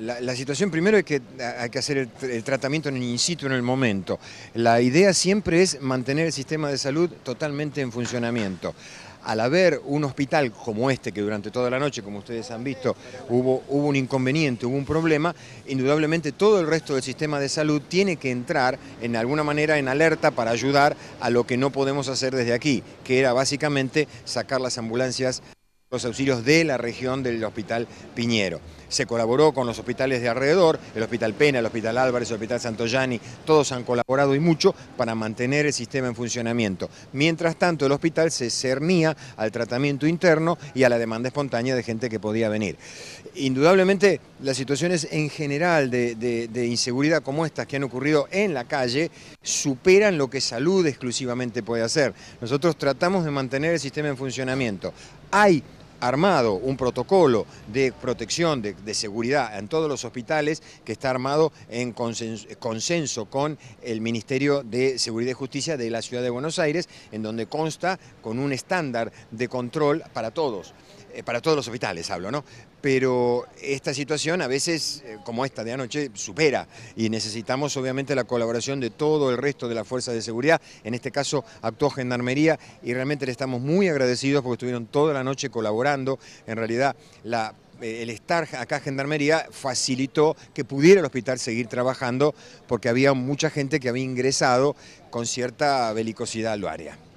La, situación primero es que hay que hacer el, tratamiento en el in situ, en el momento. La idea siempre es mantener el sistema de salud totalmente en funcionamiento. Al haber un hospital como este, que durante toda la noche, como ustedes han visto, hubo, hubo un inconveniente, hubo un problema, indudablemente todo el resto del sistema de salud tiene que entrar en alguna manera en alerta para ayudar a lo que no podemos hacer desde aquí, que era básicamente sacar las ambulancias los auxilios de la región del Hospital Piñero. Se colaboró con los hospitales de alrededor, el Hospital Pena, el Hospital Álvarez, el Hospital Santoyani, todos han colaborado y mucho para mantener el sistema en funcionamiento. Mientras tanto, el hospital se cernía al tratamiento interno y a la demanda espontánea de gente que podía venir. Indudablemente, las situaciones en general de, de inseguridad como estas que han ocurrido en la calle superan lo que salud exclusivamente puede hacer. Nosotros tratamos de mantener el sistema en funcionamiento. Hay armado un protocolo de protección, de, seguridad en todos los hospitales que está armado en consenso, con el Ministerio de Seguridad y Justicia de la Ciudad de Buenos Aires, en donde consta con un estándar de control para todos, eh, para todos los hospitales hablo, ¿no? Pero esta situación a veces, eh, como esta de anoche, supera y necesitamos obviamente la colaboración de todo el resto de las fuerzas de seguridad. En este caso actuó Gendarmería y realmente le estamos muy agradecidos porque estuvieron toda la noche colaborando en realidad, eh, el estar acá en Gendarmería facilitó que pudiera el hospital seguir trabajando porque había mucha gente que había ingresado con cierta belicosidad al área.